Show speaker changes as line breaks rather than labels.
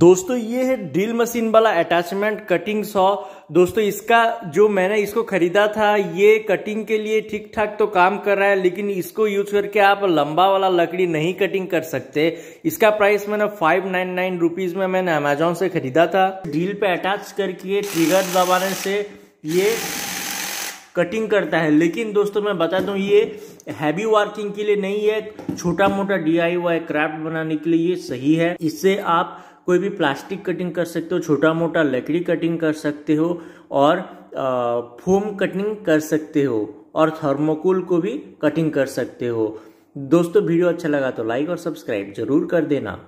दोस्तों ये है ड्रिल मशीन वाला अटैचमेंट कटिंग सॉ दोस्तों इसका जो मैंने इसको खरीदा था ये कटिंग के लिए ठीक ठाक तो काम कर रहा है लेकिन इसको यूज करके आप लंबा वाला लकड़ी नहीं कटिंग कर सकते इसका प्राइस मैंने फाइव नाइन नाइन रुपीज में मैंने अमेजोन से खरीदा था ड्रिल पे अटैच करके ट्रिगर दबाने से ये कटिंग करता है लेकिन दोस्तों मैं बता दूं ये हैवी वर्किंग के लिए नहीं है छोटा मोटा डी क्राफ्ट बनाने के लिए ये सही है इससे आप कोई भी प्लास्टिक कटिंग कर सकते हो छोटा मोटा लकड़ी कटिंग कर सकते हो और फोम कटिंग कर सकते हो और थर्मोकोल को भी कटिंग कर सकते हो दोस्तों वीडियो अच्छा लगा तो लाइक और सब्सक्राइब जरूर कर देना